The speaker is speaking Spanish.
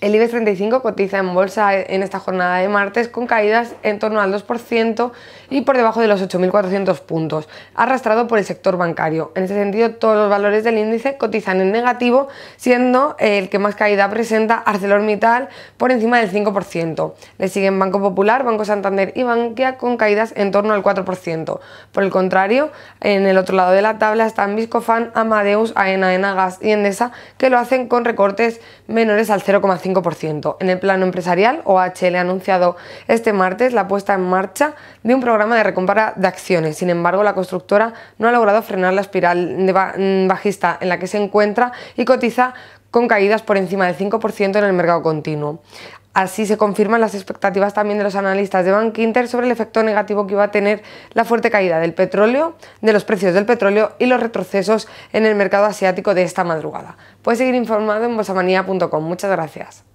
El IBEX 35 cotiza en bolsa en esta jornada de martes con caídas en torno al 2% y por debajo de los 8.400 puntos, arrastrado por el sector bancario. En ese sentido, todos los valores del índice cotizan en negativo, siendo el que más caída presenta ArcelorMittal por encima del 5%. Le siguen Banco Popular, Banco Santander y Bankia con caídas en torno al 4%. Por el contrario, en el otro lado de la tabla están Viscofan, Amadeus, Aena, Enagas y Endesa, que lo hacen con recortes menores al 0,5%. En el plano empresarial, OHL ha anunciado este martes la puesta en marcha de un programa de recompra de acciones. Sin embargo, la constructora no ha logrado frenar la espiral mm, bajista en la que se encuentra y cotiza con caídas por encima del 5% en el mercado continuo. Así se confirman las expectativas también de los analistas de Bank Inter sobre el efecto negativo que iba a tener la fuerte caída del petróleo, de los precios del petróleo y los retrocesos en el mercado asiático de esta madrugada. Puedes seguir informado en bolsamanía.com. Muchas gracias.